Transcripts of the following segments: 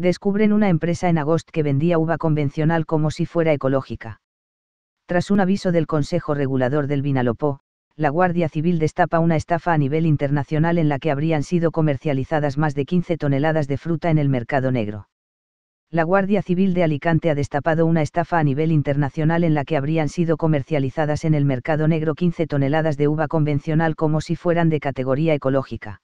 descubren una empresa en agosto que vendía uva convencional como si fuera ecológica. Tras un aviso del Consejo Regulador del Vinalopó, la Guardia Civil destapa una estafa a nivel internacional en la que habrían sido comercializadas más de 15 toneladas de fruta en el mercado negro. La Guardia Civil de Alicante ha destapado una estafa a nivel internacional en la que habrían sido comercializadas en el mercado negro 15 toneladas de uva convencional como si fueran de categoría ecológica.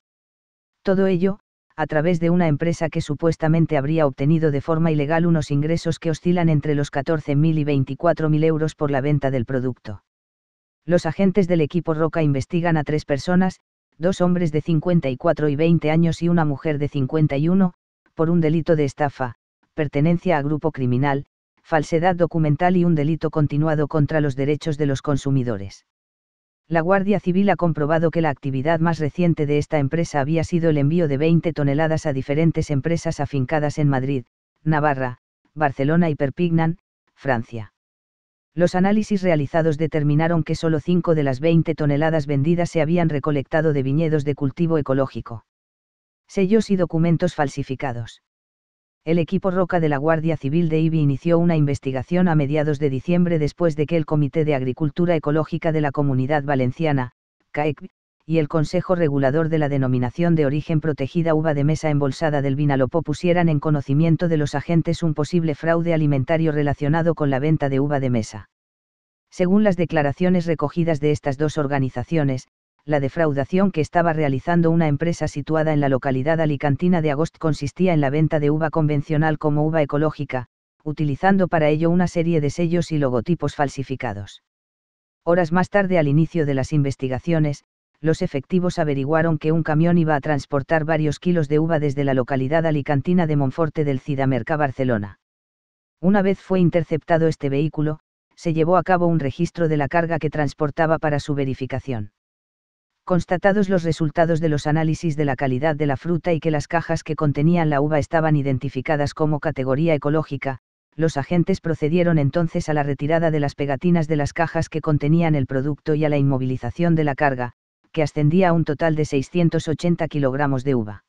Todo ello, a través de una empresa que supuestamente habría obtenido de forma ilegal unos ingresos que oscilan entre los 14.000 y 24.000 euros por la venta del producto. Los agentes del equipo Roca investigan a tres personas, dos hombres de 54 y 20 años y una mujer de 51, por un delito de estafa, pertenencia a grupo criminal, falsedad documental y un delito continuado contra los derechos de los consumidores la Guardia Civil ha comprobado que la actividad más reciente de esta empresa había sido el envío de 20 toneladas a diferentes empresas afincadas en Madrid, Navarra, Barcelona y Perpignan, Francia. Los análisis realizados determinaron que solo 5 de las 20 toneladas vendidas se habían recolectado de viñedos de cultivo ecológico. Sellos y documentos falsificados el equipo Roca de la Guardia Civil de IBI inició una investigación a mediados de diciembre después de que el Comité de Agricultura Ecológica de la Comunidad Valenciana, y el Consejo Regulador de la Denominación de Origen Protegida Uva de Mesa Embolsada del Vinalopó pusieran en conocimiento de los agentes un posible fraude alimentario relacionado con la venta de uva de mesa. Según las declaraciones recogidas de estas dos organizaciones, la defraudación que estaba realizando una empresa situada en la localidad alicantina de Agost consistía en la venta de uva convencional como uva ecológica, utilizando para ello una serie de sellos y logotipos falsificados. Horas más tarde al inicio de las investigaciones, los efectivos averiguaron que un camión iba a transportar varios kilos de uva desde la localidad alicantina de Monforte del Cidamerca Barcelona. Una vez fue interceptado este vehículo, se llevó a cabo un registro de la carga que transportaba para su verificación constatados los resultados de los análisis de la calidad de la fruta y que las cajas que contenían la uva estaban identificadas como categoría ecológica, los agentes procedieron entonces a la retirada de las pegatinas de las cajas que contenían el producto y a la inmovilización de la carga, que ascendía a un total de 680 kilogramos de uva.